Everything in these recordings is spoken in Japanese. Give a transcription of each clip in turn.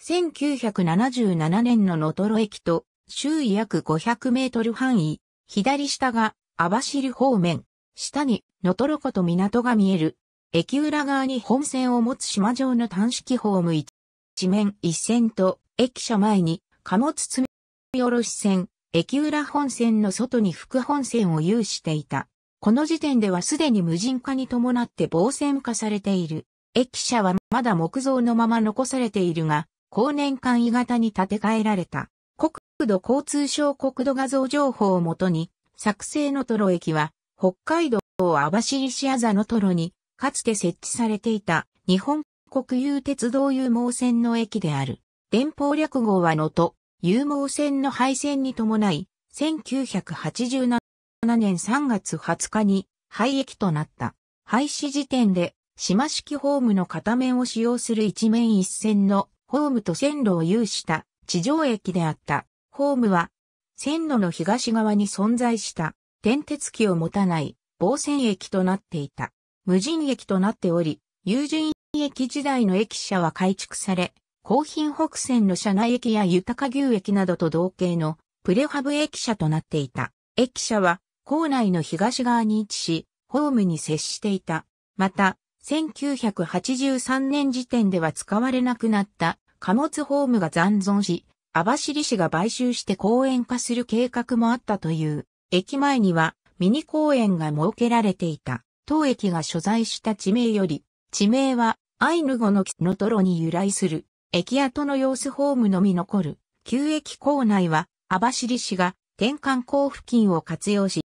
1977年の能取駅と周囲約500メートル範囲、左下が網走方面、下に能取湖と港が見える、駅裏側に本線を持つ島上の短式ホーム一面一線と、駅舎前に貨物積み下ろし線、駅裏本線の外に副本線を有していた。この時点ではすでに無人化に伴って防線化されている。駅舎はまだ木造のまま残されているが、後年間位型に建て替えられた。国土交通省国土画像情報をもとに、作成のトロ駅は、北海道網走市あざのトロに、かつて設置されていた日本国有鉄道有毛線の駅である。電報略号は能登、有毛線の廃線に伴い、1987年3月20日に廃駅となった。廃止時点で、島式ホームの片面を使用する一面一線のホームと線路を有した地上駅であった。ホームは、線路の東側に存在した転鉄機を持たない防線駅となっていた。無人駅となっており、有人駅時代の駅舎は改築され、高品北線の車内駅や豊か牛駅などと同型のプレハブ駅舎となっていた。駅舎は構内の東側に位置し、ホームに接していた。また、1983年時点では使われなくなった貨物ホームが残存し、網走市が買収して公園化する計画もあったという。駅前にはミニ公園が設けられていた。当駅が所在した地名より、地名はアイヌ語のキノトロに由来する。駅跡の様子ホームのみ残る。旧駅構内は網走市が転換口付近を活用し、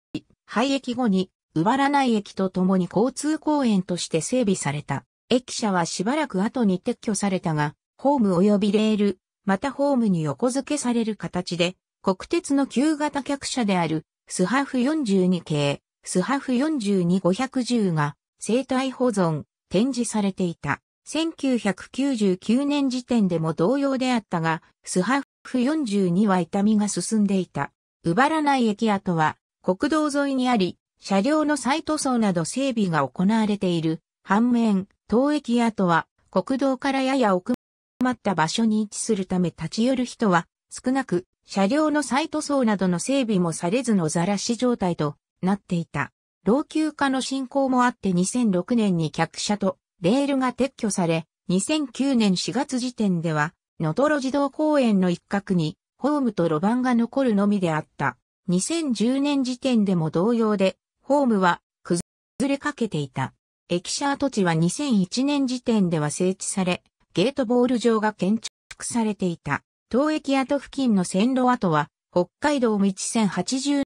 廃駅後にウらな内駅とともに交通公園として整備された。駅舎はしばらく後に撤去されたが、ホーム及びレール、またホームに横付けされる形で、国鉄の旧型客車である、スハフ42系、スハフ42510が、生体保存、展示されていた。1999年時点でも同様であったが、スハフ42は痛みが進んでいた。ウバ内駅跡は、国道沿いにあり、車両の再塗装など整備が行われている。反面、当駅跡は国道からやや奥まった場所に位置するため立ち寄る人は少なく、車両の再塗装などの整備もされずのざらし状態となっていた。老朽化の進行もあって2006年に客車とレールが撤去され、2009年4月時点では、能登児童公園の一角にホームと路盤が残るのみであった。2010年時点でも同様で、ホームは崩れかけていた。駅舎跡地は2001年時点では整地され、ゲートボール場が建築されていた。当駅跡付近の線路跡は、北海道道線87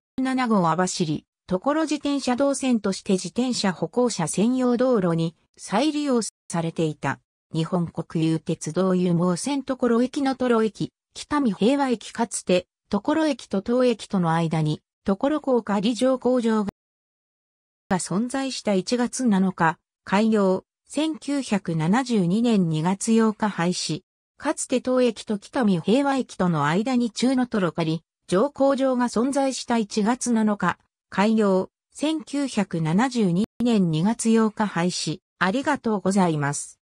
号網走、ところ自転車道線として自転車歩行者専用道路に再利用されていた。日本国有鉄道有望線ところ駅のとろ駅、北見平和駅かつて、ところ駅と当駅との間に、ところ港理乗工場がが存在した1月7日、開業、1972年2月8日廃止。かつて東駅と北見平和駅との間に中野とろかり、乗降場が存在した1月7日、開業、1972年2月8日廃止。ありがとうございます。